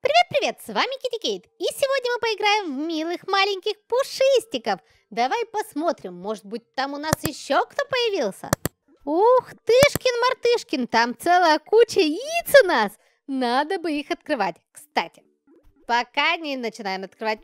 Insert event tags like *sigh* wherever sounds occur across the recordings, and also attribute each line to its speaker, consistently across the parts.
Speaker 1: Привет-привет, с вами Китти Кейт, и сегодня мы поиграем в милых маленьких пушистиков. Давай посмотрим, может быть там у нас еще кто появился? Ух, тышкин-мартышкин, там целая куча яиц у нас. Надо бы их открывать. Кстати, пока не начинаем открывать,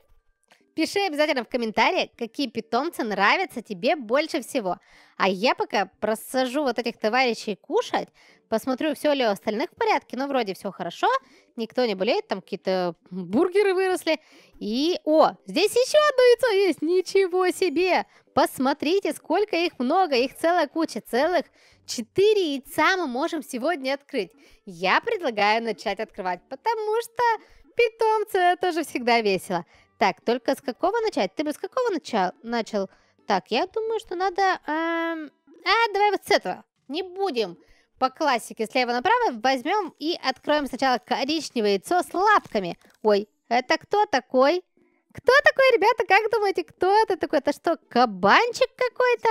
Speaker 1: пиши обязательно в комментариях, какие питомцы нравятся тебе больше всего. А я пока просажу вот этих товарищей кушать, Посмотрю, все ли у остальных в порядке. Ну, вроде все хорошо. Никто не болеет. Там какие-то бургеры выросли. И, о, здесь еще одно яйцо есть. Ничего себе! Посмотрите, сколько их много. Их целая куча. Целых четыре яйца мы можем сегодня открыть. Я предлагаю начать открывать, потому что питомцы это же всегда весело. Так, только с какого начать? Ты бы с какого начал? начал? Так, я думаю, что надо... Эм... А, давай вот с этого. Не будем по классике слева направо возьмем и откроем сначала коричневое яйцо с лапками. Ой, это кто такой? Кто такой, ребята? Как думаете, кто это такой? Это что, кабанчик какой-то?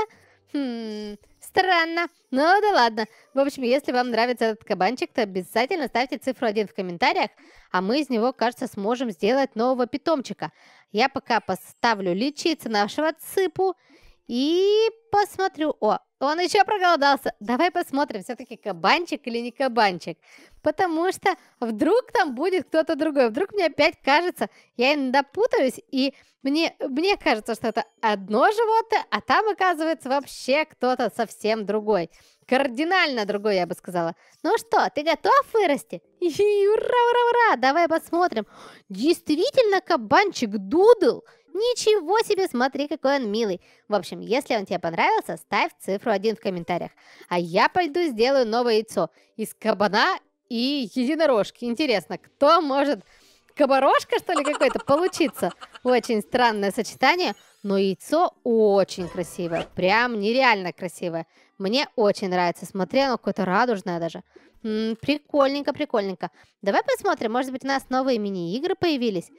Speaker 1: Хм, странно. Ну да ладно. В общем, если вам нравится этот кабанчик, то обязательно ставьте цифру 1 в комментариях, а мы из него, кажется, сможем сделать нового питомчика. Я пока поставлю лечиться нашего цыпу. И посмотрю. О, он еще проголодался. Давай посмотрим, все-таки кабанчик или не кабанчик. Потому что вдруг там будет кто-то другой. Вдруг мне опять кажется, я иногда путаюсь, и мне, мне кажется, что это одно животное, а там оказывается вообще кто-то совсем другой. Кардинально другой, я бы сказала. Ну что, ты готов вырасти? ура, ура, ура! Давай посмотрим. Действительно кабанчик Дудл. Ничего себе, смотри, какой он милый. В общем, если он тебе понравился, ставь цифру 1 в комментариях. А я пойду сделаю новое яйцо из кабана и единорожки. Интересно, кто может... Кабарошка, что ли, какой-то получится? Очень странное сочетание, но яйцо очень красивое. Прям нереально красивое. Мне очень нравится. Смотри, оно какое-то радужное даже. М -м, прикольненько, прикольненько. Давай посмотрим, может быть, у нас новые мини-игры появились.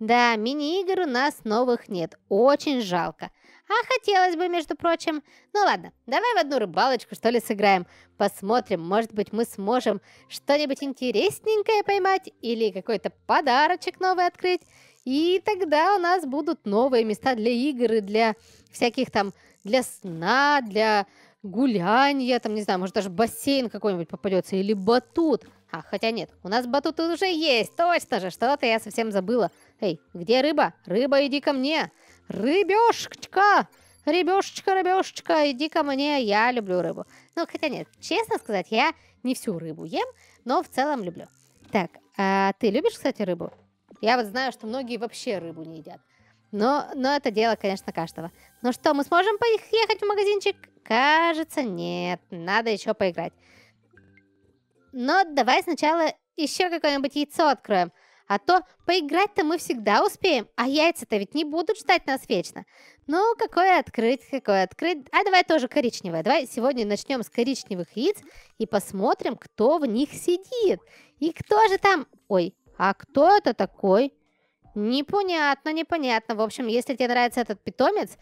Speaker 1: Да, мини-игр у нас новых нет, очень жалко. А хотелось бы, между прочим. Ну ладно, давай в одну рыбалочку что ли сыграем. Посмотрим, может быть мы сможем что-нибудь интересненькое поймать или какой-то подарочек новый открыть. И тогда у нас будут новые места для игр и для всяких там, для сна, для гулянье, там, не знаю, может даже бассейн какой-нибудь попадется, или батут. А, хотя нет, у нас батут уже есть, точно же, что-то я совсем забыла. Эй, где рыба? Рыба, иди ко мне. Рыбешечка! Рыбешечка, рыбешечка, иди ко мне, я люблю рыбу. Ну, хотя нет, честно сказать, я не всю рыбу ем, но в целом люблю. Так, а ты любишь, кстати, рыбу? Я вот знаю, что многие вообще рыбу не едят. Но, но это дело, конечно, каждого. Ну что, мы сможем поехать в магазинчик Кажется, нет. Надо еще поиграть. Но давай сначала еще какое-нибудь яйцо откроем. А то поиграть-то мы всегда успеем, а яйца-то ведь не будут ждать нас вечно. Ну, какое открыть, какое открыть. А давай тоже коричневое. Давай сегодня начнем с коричневых яиц и посмотрим, кто в них сидит. И кто же там... Ой, а кто это такой? Непонятно, непонятно. В общем, если тебе нравится этот питомец,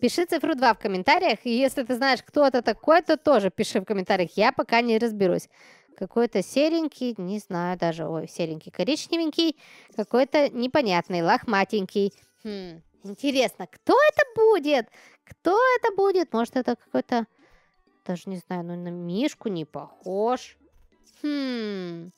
Speaker 1: Пиши цифру 2 в комментариях, и если ты знаешь, кто это такой, то тоже пиши в комментариях, я пока не разберусь. Какой-то серенький, не знаю даже, ой, серенький, коричневенький, какой-то непонятный, лохматенький. Хм, интересно, кто это будет? Кто это будет? Может, это какой-то, даже не знаю, ну на мишку не похож. Хм...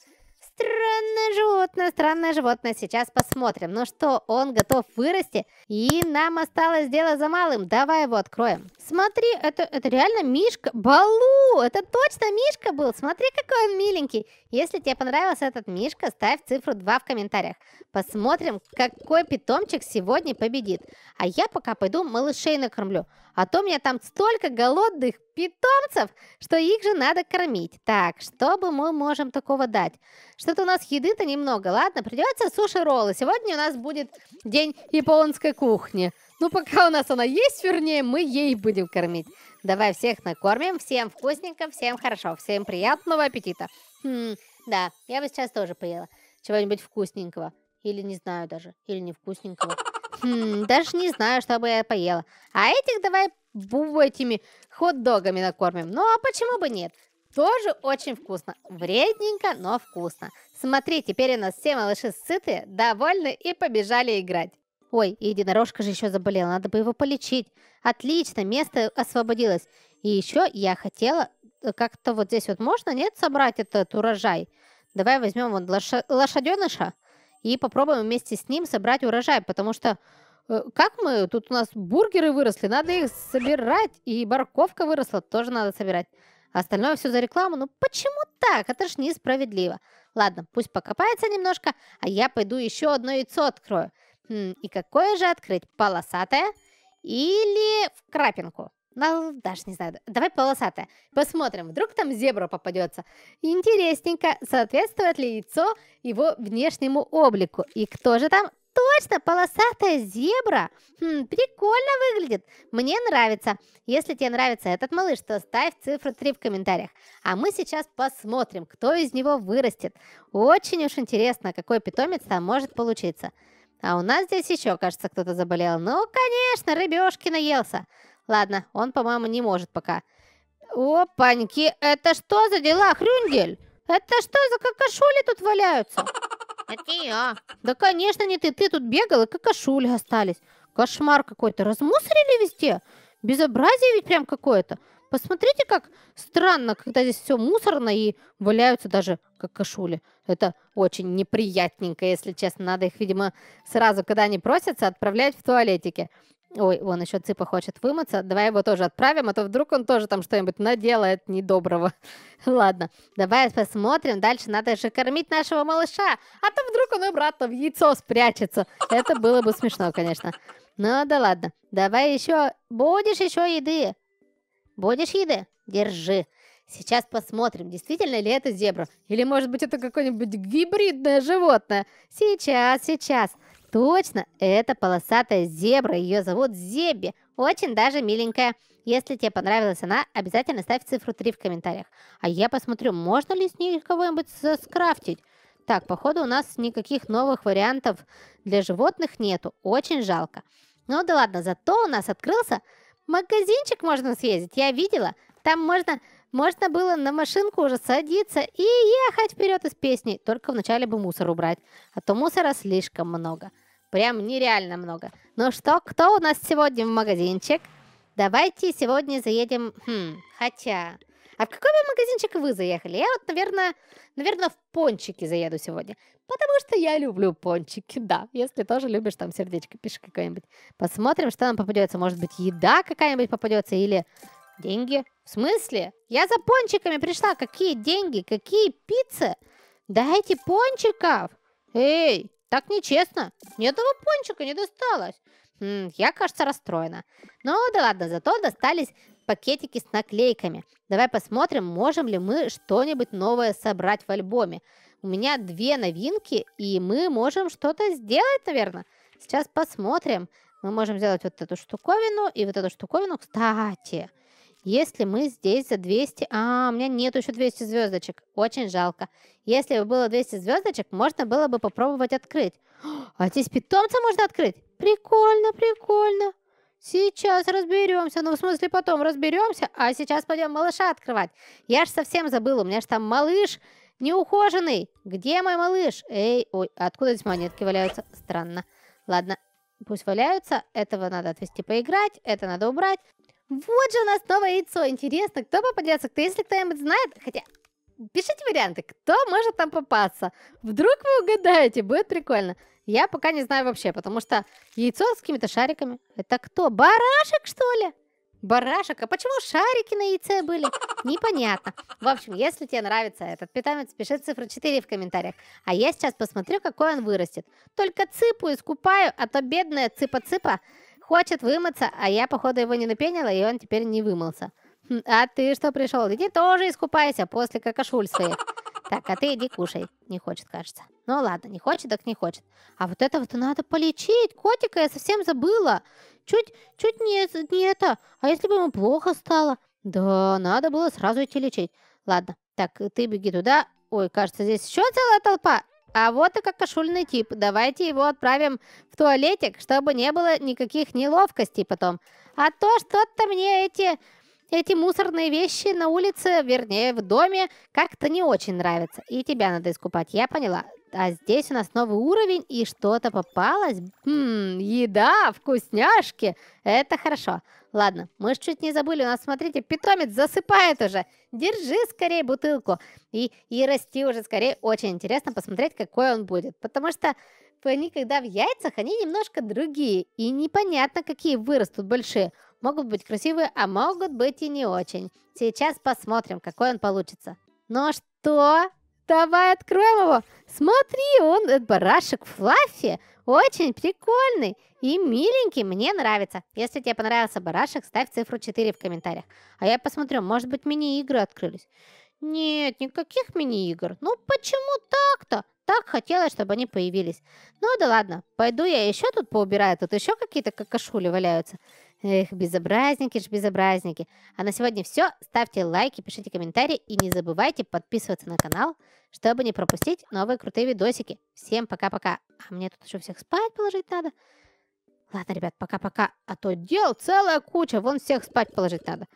Speaker 1: Странное животное, странное животное. Сейчас посмотрим. Ну что, он готов вырасти. И нам осталось дело за малым. Давай его откроем. Смотри, это, это реально Мишка. Балу! Это точно Мишка был. Смотри, какой он миленький. Если тебе понравился этот Мишка, ставь цифру 2 в комментариях. Посмотрим, какой питомчик сегодня победит. А я пока пойду малышей накормлю. А то у меня там столько голодных питомцев, что их же надо кормить. Так, что бы мы можем такого дать? Что-то у нас еды-то немного. Ладно, придется суши-роллы. Сегодня у нас будет день японской кухни. Ну, пока у нас она есть, вернее, мы ей будем кормить. Давай всех накормим. Всем вкусненько, всем хорошо, всем приятного аппетита. Хм, да, я бы сейчас тоже поела чего-нибудь вкусненького. Или не знаю даже, или невкусненького. Хм, даже не знаю, что бы я поела. А этих давай бу этими хот-догами накормим. Ну, а почему бы нет? Тоже очень вкусно. Вредненько, но вкусно. Смотри, теперь у нас все малыши сытые, довольны и побежали играть. Ой, единорожка же еще заболел, надо бы его полечить. Отлично, место освободилось. И еще я хотела, э, как-то вот здесь вот можно, нет, собрать этот урожай? Давай возьмем вот лош... лошаденыша и попробуем вместе с ним собрать урожай, потому что э, как мы, тут у нас бургеры выросли, надо их собирать, и морковка выросла, тоже надо собирать. А остальное все за рекламу, ну почему так? Это ж несправедливо. Ладно, пусть покопается немножко, а я пойду еще одно яйцо открою. Хм, и какое же открыть, полосатое или в крапинку? Ну, даже не знаю. Давай полосатое. Посмотрим, вдруг там зебра попадется. Интересненько, соответствует ли яйцо его внешнему облику. И кто же там? Точно, полосатая зебра. Хм, прикольно выглядит. Мне нравится. Если тебе нравится этот малыш, то ставь цифру 3 в комментариях. А мы сейчас посмотрим, кто из него вырастет. Очень уж интересно, какой питомец там может получиться. А у нас здесь еще, кажется, кто-то заболел. Ну, конечно, рыбешки наелся. Ладно, он, по-моему, не может пока. Опаньки, это что за дела, Хрюндель? Это что за какашули тут валяются? Это я. Да, конечно, не ты. Ты тут бегал, и какашули остались. Кошмар какой-то. Размусорили везде? Безобразие ведь прям какое-то. Посмотрите, как странно, когда здесь все мусорно и валяются даже какашули. Это очень неприятненько, если честно. Надо их, видимо, сразу, когда они просятся, отправлять в туалетики. Ой, он еще Цыпа хочет вымыться. Давай его тоже отправим, а то вдруг он тоже там что-нибудь наделает недоброго. *laughs* Ладно, давай посмотрим. Дальше надо же кормить нашего малыша. А то вдруг он обратно в яйцо спрячется. Это было бы смешно, конечно. Ну да ладно. Давай еще... Будешь еще еды? Будешь еды? Держи. Сейчас посмотрим, действительно ли это зебра. Или, может быть, это какое-нибудь гибридное животное. сейчас. Сейчас. Точно, это полосатая зебра, ее зовут Зеби. Очень даже миленькая. Если тебе понравилась она, обязательно ставь цифру 3 в комментариях. А я посмотрю, можно ли с ней кого-нибудь скрафтить. Так, походу у нас никаких новых вариантов для животных нету. Очень жалко. Ну да ладно, зато у нас открылся магазинчик можно съездить. Я видела, там можно можно было на машинку уже садиться и ехать вперед из песни, только вначале бы мусор убрать, а то мусора слишком много. Прям нереально много. Ну что, кто у нас сегодня в магазинчик? Давайте сегодня заедем... Хм, хотя... А в какой бы магазинчик вы заехали? Я вот, наверное, наверное, в пончики заеду сегодня. Потому что я люблю пончики, да. Если тоже любишь, там сердечко пиши какое-нибудь. Посмотрим, что нам попадется. Может быть, еда какая-нибудь попадется или Деньги? В смысле? Я за пончиками пришла. Какие деньги? Какие пиццы? Дайте пончиков! Эй, так нечестно. Ни одного пончика не досталось. Хм, я, кажется, расстроена. Ну да ладно, зато достались пакетики с наклейками. Давай посмотрим, можем ли мы что-нибудь новое собрать в альбоме. У меня две новинки, и мы можем что-то сделать, наверное. Сейчас посмотрим. Мы можем сделать вот эту штуковину и вот эту штуковину. Кстати, если мы здесь за 200... А, у меня нет еще 200 звездочек. Очень жалко. Если бы было 200 звездочек, можно было бы попробовать открыть. *gasps* А здесь питомца можно открыть? Прикольно, прикольно. Сейчас разберемся. Ну, в смысле, потом разберемся. А сейчас пойдем малыша открывать. Я ж совсем забыл. У меня ж там малыш неухоженный. Где мой малыш? Эй, ой, откуда здесь монетки валяются? Странно. Ладно, пусть валяются. Этого надо отвезти поиграть. Это надо убрать. Вот же у нас новое яйцо. Интересно, кто попадется? Кто, если кто-нибудь знает? Хотя, пишите варианты, кто может там попасться. Вдруг вы угадаете, будет прикольно. Я пока не знаю вообще, потому что яйцо с какими-то шариками. Это кто? Барашек, что ли? Барашек? А почему шарики на яйце были? Непонятно. В общем, если тебе нравится этот питомец, пиши цифру 4 в комментариях. А я сейчас посмотрю, какой он вырастет. Только цыпу искупаю, а то бедная цыпа-цыпа Хочет вымыться, а я, походу, его не напенила, и он теперь не вымылся. Хм, а ты что пришел? Иди тоже искупайся после какашуль своих. Так, а ты иди кушай. Не хочет, кажется. Ну ладно, не хочет, так не хочет. А вот это вот надо полечить. Котика я совсем забыла. Чуть, чуть не, не это. А если бы ему плохо стало? Да, надо было сразу идти лечить. Ладно, так, ты беги туда. Ой, кажется, здесь еще целая толпа. А вот и как тип. Давайте его отправим в туалетик, чтобы не было никаких неловкостей потом. А то что-то мне эти, эти мусорные вещи на улице, вернее, в доме, как-то не очень нравятся. И тебя надо искупать, я поняла. А здесь у нас новый уровень и что-то попалось. Хм, еда, вкусняшки. Это хорошо. Ладно, мы ж чуть не забыли. У нас, смотрите, питомец засыпает уже. Держи скорее бутылку. И, и расти уже скорее. Очень интересно посмотреть, какой он будет. Потому что они когда в яйцах, они немножко другие. И непонятно, какие вырастут большие. Могут быть красивые, а могут быть и не очень. Сейчас посмотрим, какой он получится. Ну что? Давай откроем его. Смотри, он, барашек Флаффи, очень прикольный и миленький, мне нравится. Если тебе понравился барашек, ставь цифру 4 в комментариях. А я посмотрю, может быть мини-игры открылись. Нет, никаких мини-игр. Ну почему так-то? Так хотелось, чтобы они появились. Ну да ладно, пойду я еще тут поубираю, тут еще какие-то какашули валяются. Эх, безобразники ж безобразники. А на сегодня все. Ставьте лайки, пишите комментарии и не забывайте подписываться на канал, чтобы не пропустить новые крутые видосики. Всем пока-пока. А мне тут еще всех спать положить надо. Ладно, ребят, пока-пока. А то дел целая куча, вон всех спать положить надо.